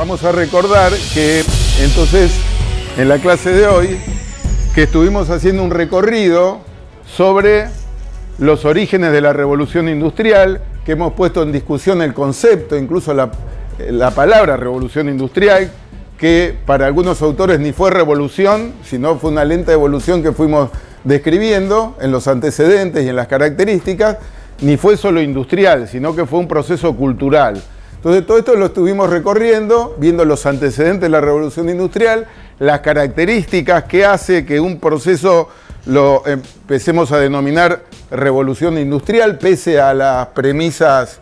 Vamos a recordar que entonces en la clase de hoy que estuvimos haciendo un recorrido sobre los orígenes de la revolución industrial, que hemos puesto en discusión el concepto, incluso la, la palabra revolución industrial, que para algunos autores ni fue revolución, sino fue una lenta evolución que fuimos describiendo en los antecedentes y en las características, ni fue solo industrial, sino que fue un proceso cultural. Entonces todo esto lo estuvimos recorriendo, viendo los antecedentes de la revolución industrial, las características que hace que un proceso lo empecemos a denominar revolución industrial, pese a las premisas,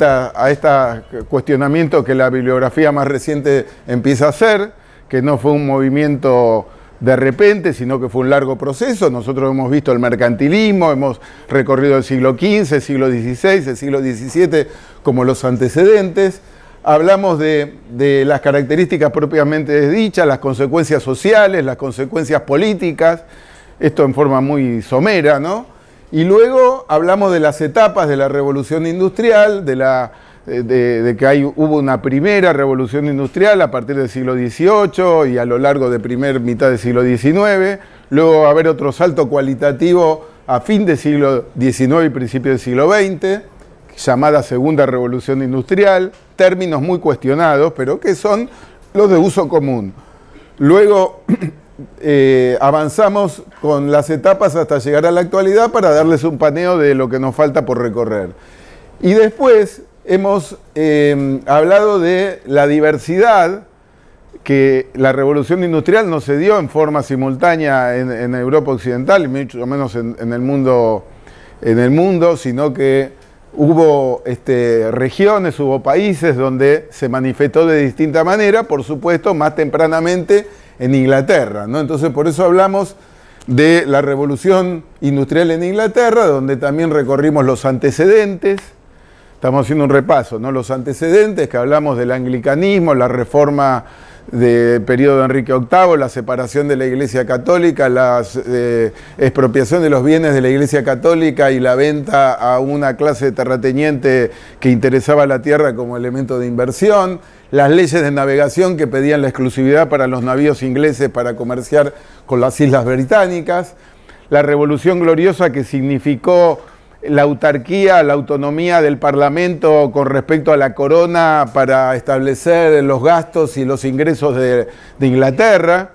a este cuestionamiento que la bibliografía más reciente empieza a hacer, que no fue un movimiento de repente, sino que fue un largo proceso. Nosotros hemos visto el mercantilismo, hemos recorrido el siglo XV, el siglo XVI, el siglo XVII como los antecedentes. Hablamos de, las características propiamente dichas, las consecuencias sociales, las consecuencias políticas, esto en forma muy somera, ¿no? Y luego hablamos de las etapas de la revolución industrial, de la de, que hay, hubo una primera revolución industrial a partir del siglo XVIII y a lo largo de primer mitad del siglo XIX, luego va a haber otro salto cualitativo a fin del siglo XIX y principio del siglo XX, llamada segunda revolución industrial, términos muy cuestionados, pero que son los de uso común. Luego eh, avanzamos con las etapas hasta llegar a la actualidad para darles un paneo de lo que nos falta por recorrer. Y después hemos em, hablado de la diversidad que la revolución industrial no se dio en forma simultánea en, Europa Occidental y mucho menos en, el mundo, en el mundo, sino que hubo este, regiones, hubo países donde se manifestó de distinta manera, por supuesto, más tempranamente en Inglaterra. Entonces, por eso hablamos de la revolución industrial en Inglaterra, donde también recorrimos los antecedentes Estamos haciendo un repaso, ¿no? Los antecedentes que hablamos del anglicanismo, la reforma del periodo de Enrique VIII, la separación de la Iglesia Católica, la eh, expropiación de los bienes de la Iglesia Católica y la venta a una clase de terrateniente que interesaba la tierra como elemento de inversión, las leyes de navegación que pedían la exclusividad para los navíos ingleses para comerciar con las islas británicas, la revolución gloriosa que significó la autarquía, la autonomía del Parlamento con respecto a la corona para establecer los gastos y los ingresos de, Inglaterra,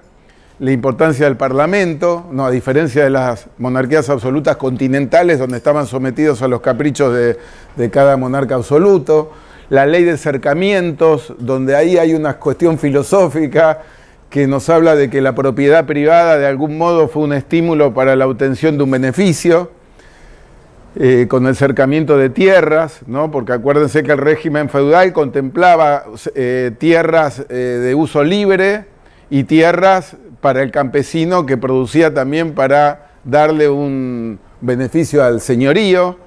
la importancia del Parlamento, no, a diferencia de las monarquías absolutas continentales donde estaban sometidos a los caprichos de, de cada monarca absoluto, la ley de cercamientos, donde ahí hay una cuestión filosófica que nos habla de que la propiedad privada de algún modo fue un estímulo para la obtención de un beneficio, eh, con el cercamiento de tierras, ¿no? porque acuérdense que el régimen feudal contemplaba eh, tierras eh, de uso libre y tierras para el campesino que producía también para darle un beneficio al señorío,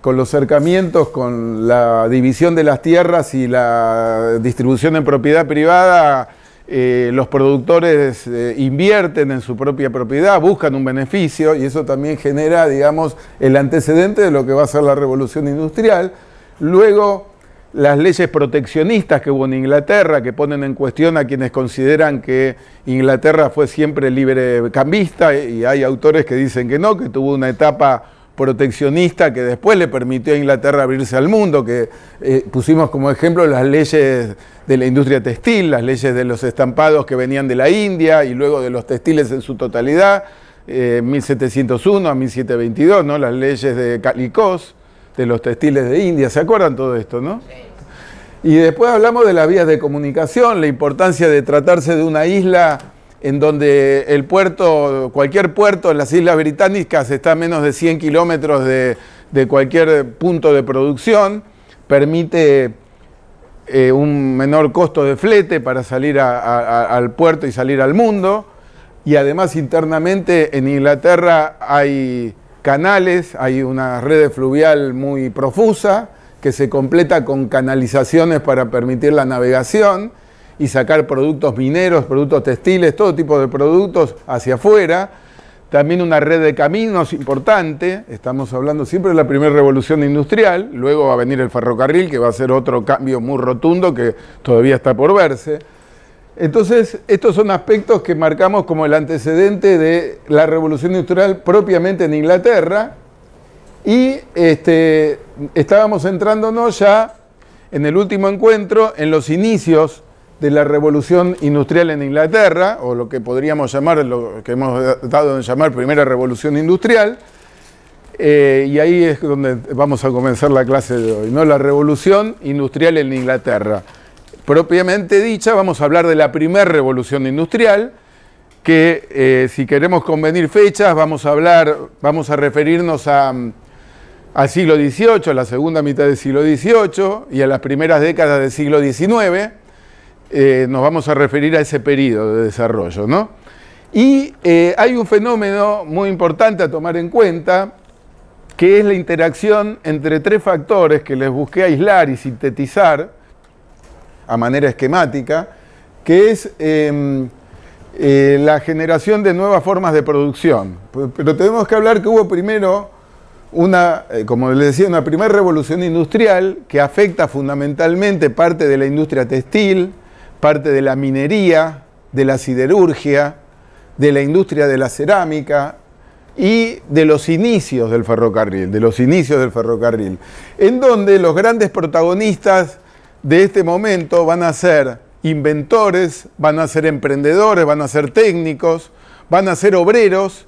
con los cercamientos, con la división de las tierras y la distribución en propiedad privada, eh, los productores eh, invierten en su propia propiedad, buscan un beneficio y eso también genera, digamos, el antecedente de lo que va a ser la revolución industrial. Luego, las leyes proteccionistas que hubo en Inglaterra, que ponen en cuestión a quienes consideran que Inglaterra fue siempre libre y hay autores que dicen que no, que tuvo una etapa proteccionista que después le permitió a Inglaterra abrirse al mundo, que eh, pusimos como ejemplo las leyes de la industria textil, las leyes de los estampados que venían de la India y luego de los textiles en su totalidad, 1701 eh, a 1722, ¿no? las leyes de Calicós, de los textiles de India, ¿se acuerdan todo esto? ¿no? Y después hablamos de las vías de comunicación, la importancia de tratarse de una isla en donde el puerto, cualquier puerto en las Islas Británicas está a menos de 100 kilómetros de, cualquier punto de producción, permite eh, un menor costo de flete para salir al puerto y salir al mundo, y además internamente en Inglaterra hay canales, hay una red fluvial muy profusa que se completa con canalizaciones para permitir la navegación, y sacar productos mineros, productos textiles, todo tipo de productos hacia afuera. También una red de caminos importante, estamos hablando siempre de la primera revolución industrial, luego va a venir el ferrocarril, que va a ser otro cambio muy rotundo que todavía está por verse. Entonces, estos son aspectos que marcamos como el antecedente de la revolución industrial propiamente en Inglaterra, y este, estábamos entrándonos ya en el último encuentro en los inicios de la revolución industrial en Inglaterra, o lo que podríamos llamar, lo que hemos dado en llamar primera revolución industrial, eh, y ahí es donde vamos a comenzar la clase de hoy, ¿no? La revolución industrial en Inglaterra. Propiamente dicha, vamos a hablar de la primera revolución industrial, que eh, si queremos convenir fechas, vamos a hablar, vamos a referirnos a mm, al siglo XVIII, a la segunda mitad del siglo XVIII y a las primeras décadas del siglo XIX, eh, nos vamos a referir a ese periodo de desarrollo. ¿no? Y eh, hay un fenómeno muy importante a tomar en cuenta, que es la interacción entre tres factores que les busqué aislar y sintetizar a manera esquemática, que es em, eh, la generación de nuevas formas de producción. Pero tenemos que hablar que hubo primero una, como les decía, una primera revolución industrial que afecta fundamentalmente parte de la industria textil, parte de la minería, de la siderurgia, de la industria de la cerámica y de los inicios del ferrocarril, de los inicios del ferrocarril, en donde los grandes protagonistas de este momento van a ser inventores, van a ser emprendedores, van a ser técnicos, van a ser obreros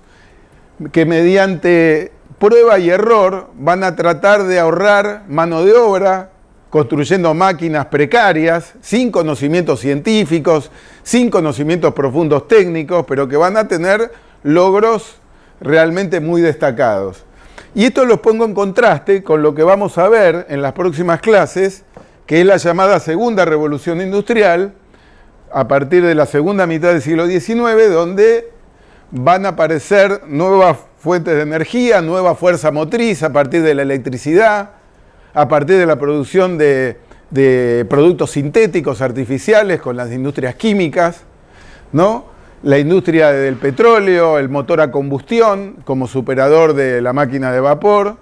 que mediante prueba y error van a tratar de ahorrar mano de obra, construyendo máquinas precarias, sin conocimientos científicos, sin conocimientos profundos técnicos, pero que van a tener logros realmente muy destacados. Y esto los pongo en contraste con lo que vamos a ver en las próximas clases, que es la llamada segunda revolución industrial, a partir de la segunda mitad del siglo XIX, donde van a aparecer nuevas fuentes de energía, nueva fuerza motriz a partir de la electricidad, a partir de la producción de, productos sintéticos artificiales con las industrias químicas, ¿no? la industria del petróleo, el motor a combustión como superador de la máquina de vapor.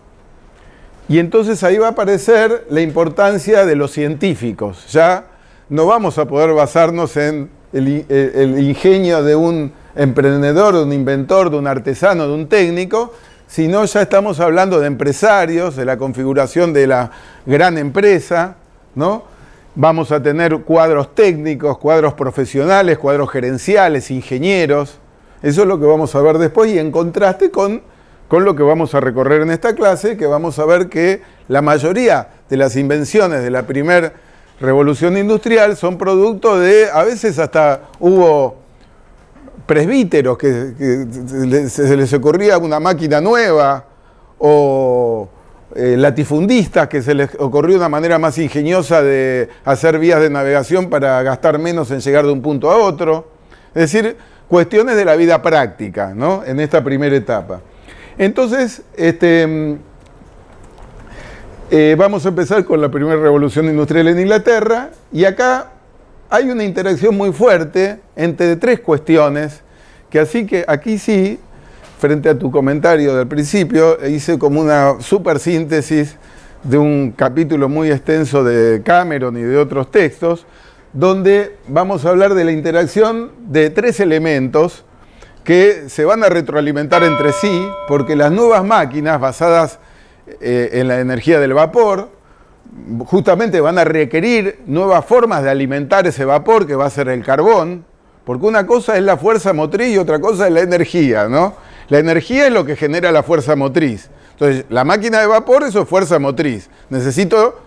Y entonces ahí va a aparecer la importancia de los científicos. Ya no vamos a poder basarnos en el, el ingenio de un emprendedor, de un inventor, de un artesano, de un técnico, si no, ya estamos hablando de empresarios, de la configuración de la gran empresa, ¿no? Vamos a tener cuadros técnicos, cuadros profesionales, cuadros gerenciales, ingenieros. Eso es lo que vamos a ver después y en contraste con, con lo que vamos a recorrer en esta clase, que vamos a ver que la mayoría de las invenciones de la primera revolución industrial son producto de, a veces hasta hubo presbíteros que, se les ocurría una máquina nueva o eh, latifundistas que se les ocurrió una manera más ingeniosa de hacer vías de navegación para gastar menos en llegar de un punto a otro. Es decir, cuestiones de la vida práctica, ¿no? En esta primera etapa. Entonces, este, mm, eh, vamos a empezar con la primera revolución industrial en Inglaterra y acá hay una interacción muy fuerte entre tres cuestiones, que así que aquí sí, frente a tu comentario del principio, hice como una super síntesis de un capítulo muy extenso de Cameron y de otros textos, donde vamos a hablar de la interacción de tres elementos que se van a retroalimentar entre sí, porque las nuevas máquinas basadas eh, en la energía del vapor, justamente van a requerir nuevas formas de alimentar ese vapor que va a ser el carbón, porque una cosa es la fuerza motriz y otra cosa es la energía, ¿no? La energía es lo que genera la fuerza motriz. Entonces, la máquina de vapor, eso es fuerza motriz. Necesito,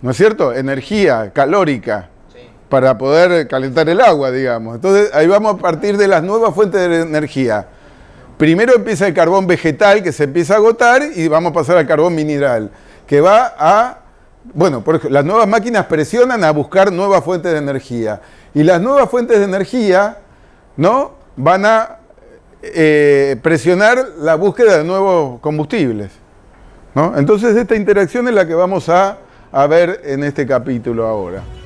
¿no es cierto?, energía calórica para poder calentar el agua, digamos. Entonces, ahí vamos a partir de las nuevas fuentes de energía. Primero empieza el carbón vegetal que se empieza a agotar y vamos a pasar al carbón mineral, que va a bueno, las nuevas máquinas presionan a buscar nuevas fuentes de energía. Y las nuevas fuentes de energía, ¿no? Van a eh, presionar la búsqueda de nuevos combustibles. Entonces, esta interacción es la que vamos a ver en este capítulo ahora.